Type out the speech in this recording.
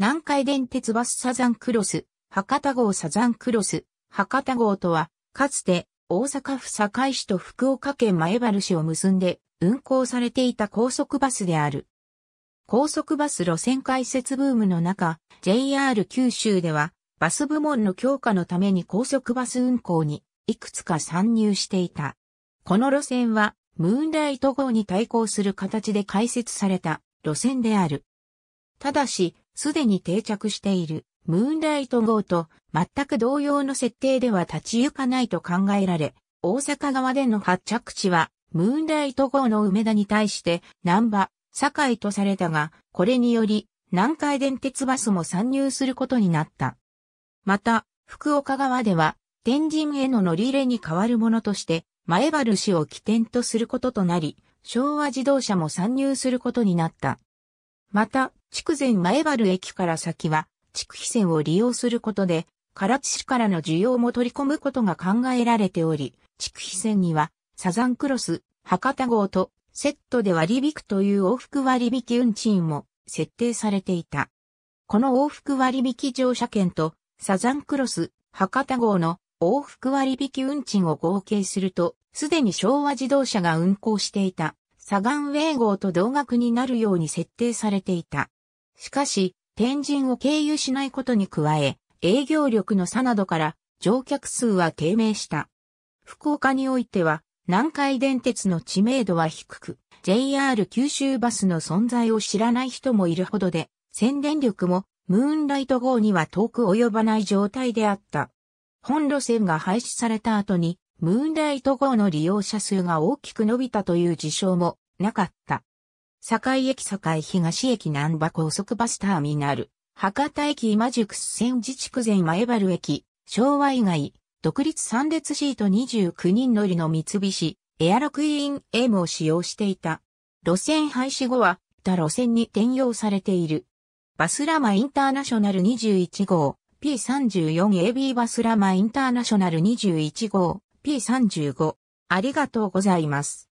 南海電鉄バスサザンクロス、博多号サザンクロス、博多号とは、かつて大阪府堺市と福岡県前原市を結んで運行されていた高速バスである。高速バス路線開設ブームの中、JR 九州ではバス部門の強化のために高速バス運行にいくつか参入していた。この路線はムーンライト号に対抗する形で開設された路線である。ただし、すでに定着しているムーンライト号と全く同様の設定では立ち行かないと考えられ、大阪側での発着地はムーンライト号の梅田に対して南波、堺とされたが、これにより南海電鉄バスも参入することになった。また、福岡側では天神への乗り入れに代わるものとして、前原市を起点とすることとなり、昭和自動車も参入することになった。また、筑前前原駅から先は、筑肥線を利用することで、唐津市からの需要も取り込むことが考えられており、筑肥線には、サザンクロス、博多号とセットで割引という往復割引運賃も設定されていた。この往復割引乗車券とサザンクロス、博多号の往復割引運賃を合計すると、すでに昭和自動車が運行していたサガンウェイ号と同額になるように設定されていた。しかし、天神を経由しないことに加え、営業力の差などから乗客数は低迷した。福岡においては、南海電鉄の知名度は低く、JR 九州バスの存在を知らない人もいるほどで、宣伝力もムーンライト号には遠く及ばない状態であった。本路線が廃止された後にムーンライト号の利用者数が大きく伸びたという事象もなかった。堺駅堺東駅南波高速バスターミナル、博多駅今宿千自地区前前原駅、昭和以外、独立3列シート29人乗りの三菱、エアロクイーン M を使用していた。路線廃止後は、他路線に転用されている。バスラマインターナショナル21号、P34AB バスラマインターナショナル21号、P35。ありがとうございます。